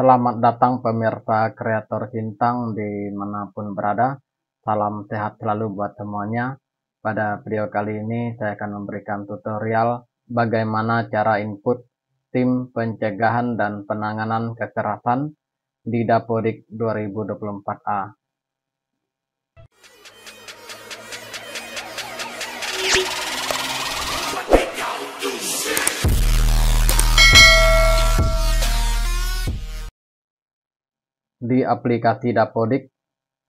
Selamat datang pemirsa kreator di manapun berada. Salam sehat selalu buat semuanya. Pada video kali ini saya akan memberikan tutorial bagaimana cara input tim pencegahan dan penanganan kekerasan di Dapodik 2024A. di aplikasi Dapodik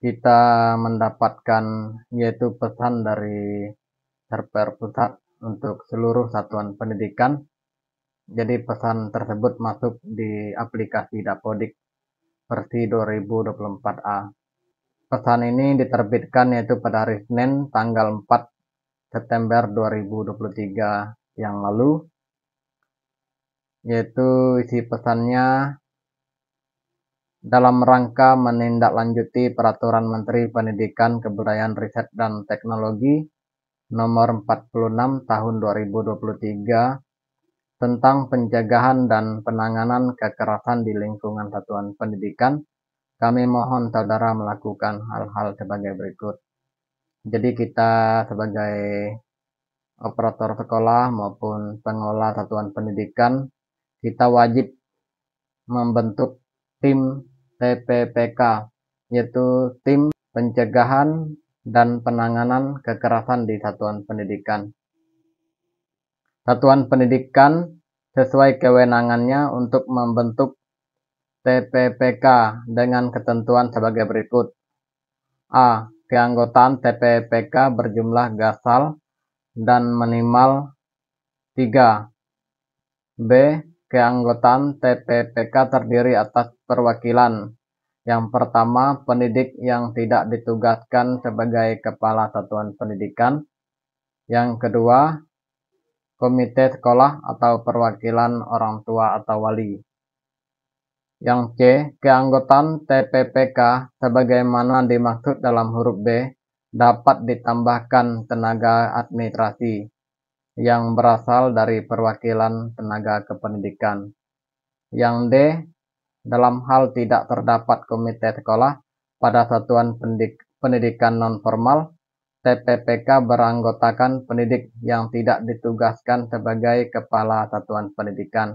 kita mendapatkan yaitu pesan dari server pusat untuk seluruh satuan pendidikan. Jadi pesan tersebut masuk di aplikasi Dapodik versi 2024A. Pesan ini diterbitkan yaitu pada hari Senin tanggal 4 September 2023 yang lalu yaitu isi pesannya dalam rangka menindaklanjuti Peraturan Menteri Pendidikan, Kebudayaan, Riset, dan Teknologi Nomor 46 Tahun 2023 tentang pencegahan dan penanganan kekerasan di lingkungan satuan pendidikan, kami mohon saudara melakukan hal-hal sebagai berikut. Jadi kita sebagai operator sekolah maupun pengelola satuan pendidikan, kita wajib membentuk tim TPPK, yaitu Tim Pencegahan dan Penanganan Kekerasan di Satuan Pendidikan. Satuan pendidikan sesuai kewenangannya untuk membentuk TPPK dengan ketentuan sebagai berikut. A. Keanggotaan TPPK berjumlah gasal dan minimal 3. B Keanggotaan TPPK terdiri atas perwakilan. Yang pertama, pendidik yang tidak ditugaskan sebagai kepala satuan pendidikan. Yang kedua, komite sekolah atau perwakilan orang tua atau wali. Yang C, keanggotaan TPPK sebagaimana dimaksud dalam huruf B dapat ditambahkan tenaga administrasi yang berasal dari perwakilan tenaga kependidikan, yang D. Dalam hal tidak terdapat komite sekolah pada satuan pendidik, pendidikan nonformal, TPPK beranggotakan pendidik yang tidak ditugaskan sebagai kepala satuan pendidikan.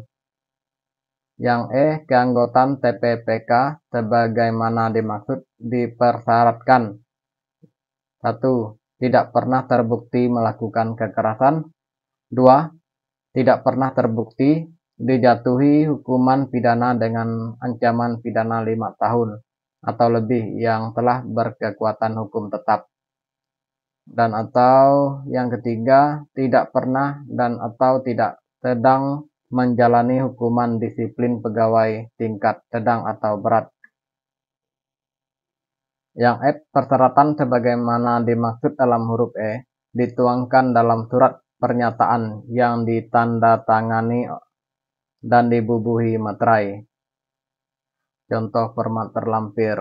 Yang E. Keanggotaan TPPK sebagaimana dimaksud dipersyaratkan 1. Tidak pernah terbukti melakukan kekerasan 2. Tidak pernah terbukti dijatuhi hukuman pidana dengan ancaman pidana lima tahun atau lebih yang telah berkekuatan hukum tetap. Dan atau yang ketiga, tidak pernah dan atau tidak sedang menjalani hukuman disiplin pegawai tingkat sedang atau berat. Yang F, persyaratan sebagaimana dimaksud dalam huruf E, dituangkan dalam surat pernyataan yang ditandatangani dan dibubuhi materai. Contoh format terlampir.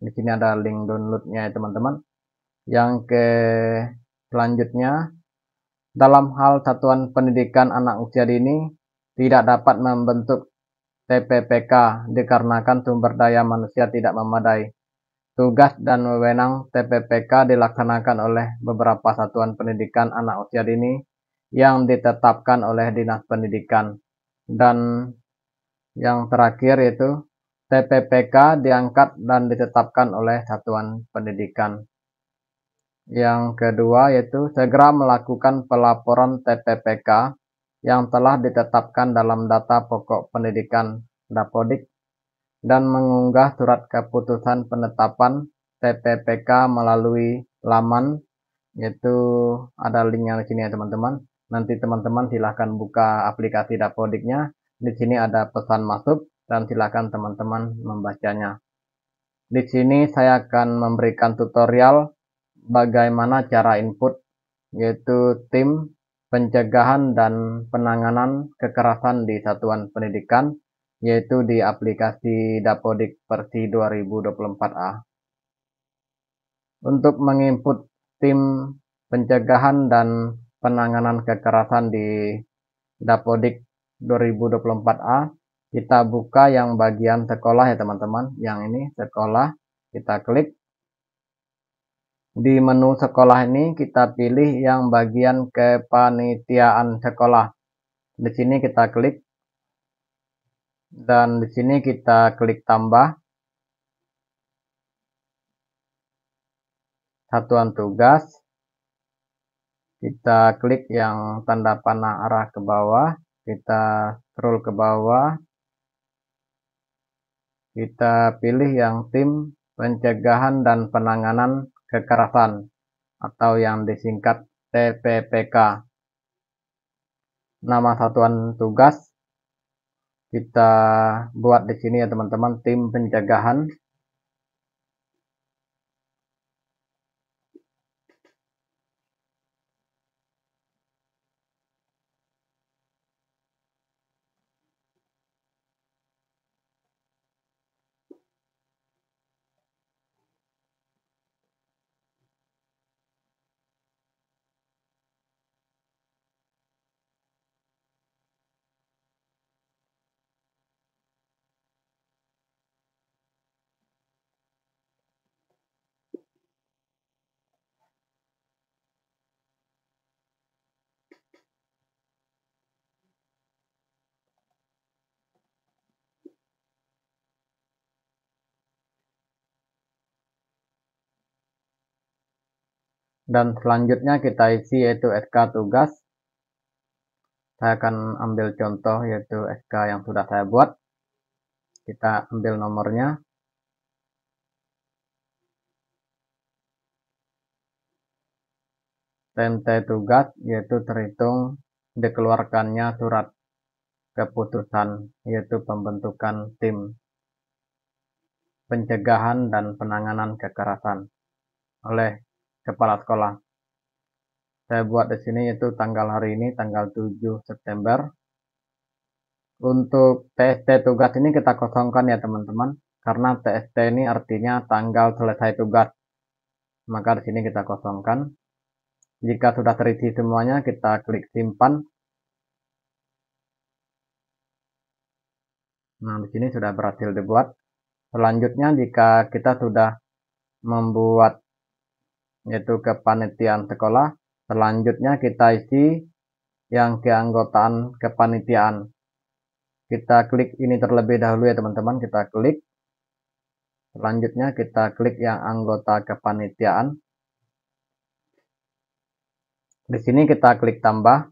Di sini ada link downloadnya ya teman-teman. Yang ke selanjutnya, dalam hal satuan pendidikan anak usia dini tidak dapat membentuk TPPK dikarenakan sumber daya manusia tidak memadai. Tugas dan wewenang TPPK dilaksanakan oleh beberapa satuan pendidikan anak usia dini yang ditetapkan oleh Dinas Pendidikan. Dan yang terakhir yaitu TPPK diangkat dan ditetapkan oleh satuan pendidikan. Yang kedua yaitu segera melakukan pelaporan TPPK yang telah ditetapkan dalam data pokok pendidikan Dapodik dan mengunggah surat keputusan penetapan TPPK melalui laman yaitu ada linknya di sini ya teman-teman nanti teman-teman silahkan buka aplikasi dapodiknya di sini ada pesan masuk dan silahkan teman-teman membacanya di sini saya akan memberikan tutorial bagaimana cara input yaitu tim pencegahan dan penanganan kekerasan di satuan pendidikan yaitu di aplikasi Dapodik versi 2024A. Untuk menginput tim pencegahan dan penanganan kekerasan di Dapodik 2024A, kita buka yang bagian sekolah ya teman-teman, yang ini sekolah, kita klik. Di menu sekolah ini kita pilih yang bagian kepanitiaan sekolah. Di sini kita klik dan di sini kita klik tambah satuan tugas kita klik yang tanda panah arah ke bawah kita scroll ke bawah kita pilih yang tim pencegahan dan penanganan kekerasan atau yang disingkat TPPK nama satuan tugas kita buat di sini ya teman-teman tim pencegahan dan selanjutnya kita isi yaitu SK tugas saya akan ambil contoh yaitu SK yang sudah saya buat kita ambil nomornya TMT tugas yaitu terhitung dikeluarkannya surat keputusan yaitu pembentukan tim pencegahan dan penanganan kekerasan oleh kepala sekolah. Saya buat di sini itu tanggal hari ini, tanggal 7 September. Untuk TST tugas ini kita kosongkan ya teman-teman, karena TST ini artinya tanggal selesai tugas. Maka di sini kita kosongkan. Jika sudah terisi semuanya, kita klik simpan. Nah, di sini sudah berhasil dibuat. Selanjutnya, jika kita sudah membuat yaitu kepanitiaan sekolah. Selanjutnya kita isi yang keanggotaan kepanitiaan. Kita klik ini terlebih dahulu ya teman-teman, kita klik. Selanjutnya kita klik yang anggota kepanitiaan. Di sini kita klik tambah.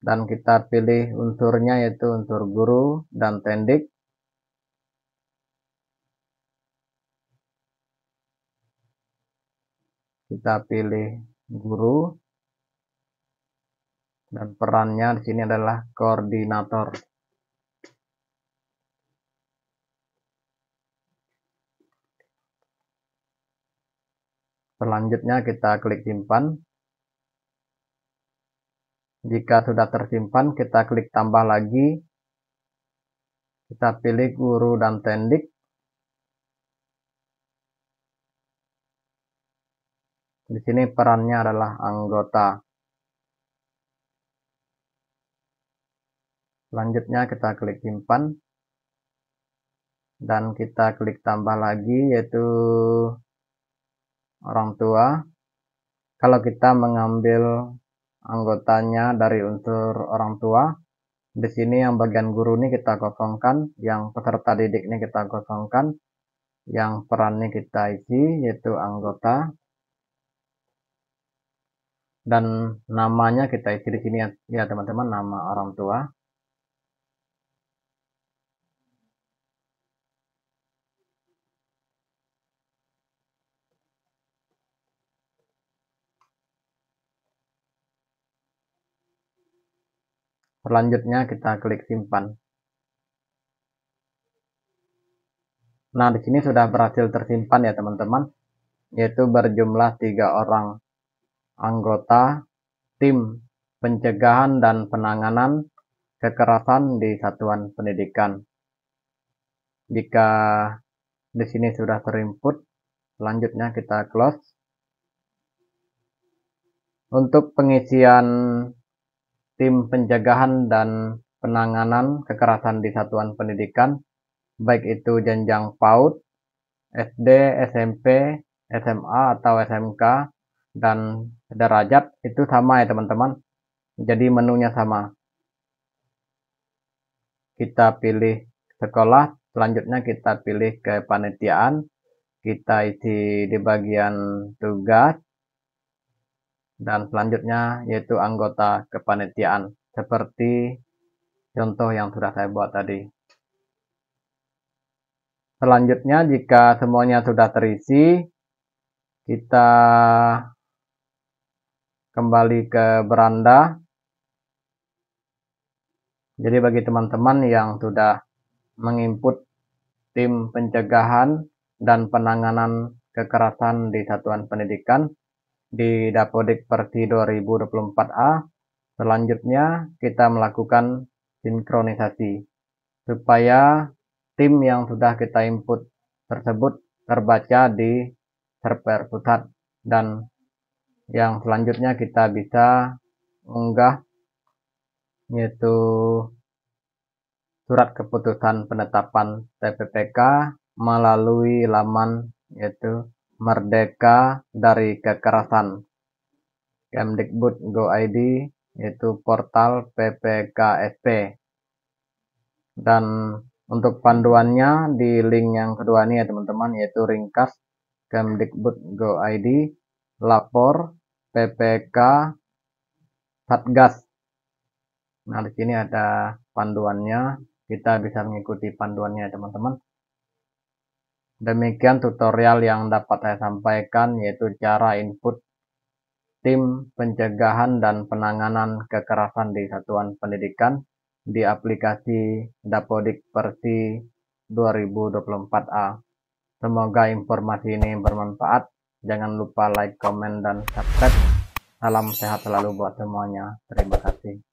Dan kita pilih unsurnya yaitu unsur guru dan tendik. kita pilih guru dan perannya di sini adalah koordinator. Selanjutnya kita klik simpan. Jika sudah tersimpan, kita klik tambah lagi. Kita pilih guru dan tendik. Di sini perannya adalah anggota. Selanjutnya kita klik simpan dan kita klik tambah lagi yaitu orang tua. Kalau kita mengambil anggotanya dari unsur orang tua, di sini yang bagian guru ini kita kosongkan, yang peserta didik ini kita kosongkan, yang perannya kita isi yaitu anggota dan namanya kita isi di sini ya, ya teman-teman nama orang tua selanjutnya kita klik simpan nah di sini sudah berhasil tersimpan ya teman-teman yaitu berjumlah tiga orang anggota tim pencegahan dan penanganan kekerasan di satuan pendidikan. Jika di sini sudah terinput, selanjutnya kita close. Untuk pengisian tim pencegahan dan penanganan kekerasan di satuan pendidikan, baik itu jenjang PAUD, SD, SMP, SMA atau SMK, dan derajat itu sama ya teman-teman jadi menunya sama kita pilih sekolah selanjutnya kita pilih kepanitiaan kita isi di bagian tugas dan selanjutnya yaitu anggota kepanitiaan seperti contoh yang sudah saya buat tadi selanjutnya jika semuanya sudah terisi kita kembali ke beranda. Jadi bagi teman-teman yang sudah menginput tim pencegahan dan penanganan kekerasan di satuan pendidikan di Dapodik Persi 2024A, selanjutnya kita melakukan sinkronisasi supaya tim yang sudah kita input tersebut terbaca di server pusat dan yang selanjutnya kita bisa unggah yaitu surat keputusan penetapan TPPK melalui laman yaitu merdeka dari kekerasan Kemdikbud Go ID yaitu portal PPKSP dan untuk panduannya di link yang kedua ini ya teman-teman yaitu ringkas Kemdikbud Go ID lapor PPK Satgas. Nah, di sini ada panduannya. Kita bisa mengikuti panduannya, teman-teman. Demikian tutorial yang dapat saya sampaikan, yaitu cara input tim pencegahan dan penanganan kekerasan di satuan pendidikan di aplikasi Dapodik versi 2024A. Semoga informasi ini bermanfaat. Jangan lupa like, comment, dan subscribe. Salam sehat selalu buat semuanya. Terima kasih.